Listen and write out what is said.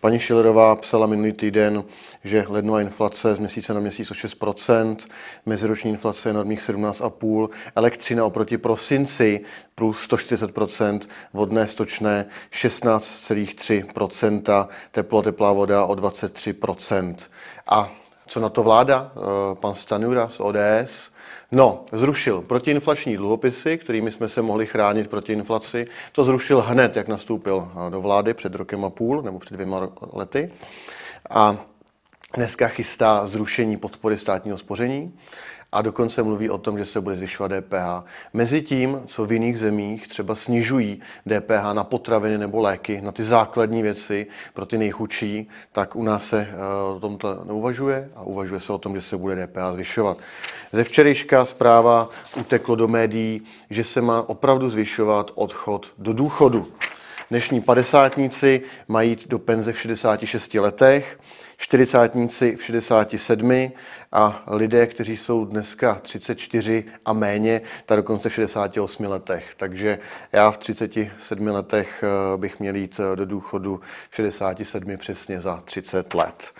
Paní Šilerová psala minulý týden, že lednová inflace z měsíce na měsíc o 6%, meziroční inflace je normých 17,5%, elektřina oproti prosinci plus 140%, vodné stočné 16,3%, teplo, teplá voda o 23%. A co na to vláda? Eh, pan Stanura z ODS. No, zrušil protiinflační dluhopisy, kterými jsme se mohli chránit proti inflaci. To zrušil hned, jak nastoupil eh, do vlády před rokem a půl nebo před dvěma lety. A dneska chystá zrušení podpory státního spoření a dokonce mluví o tom, že se bude zvyšovat DPH. Mezi tím, co v jiných zemích třeba snižují DPH na potraviny nebo léky, na ty základní věci pro ty nejchučší, tak u nás se eh, o tomto neuvažuje a uvažuje se o tom, že se bude DPH zvyšovat. Ze včerejška zpráva uteklo do médií, že se má opravdu zvyšovat odchod do důchodu. Dnešní padesátníci mají do penze v 66 letech, čtyřicátníci v 67 a lidé, kteří jsou dneska 34 a méně, tak dokonce v 68 letech. Takže já v 37 letech eh, bych měl jít eh, do důchodu v 67 přesně za 30 let.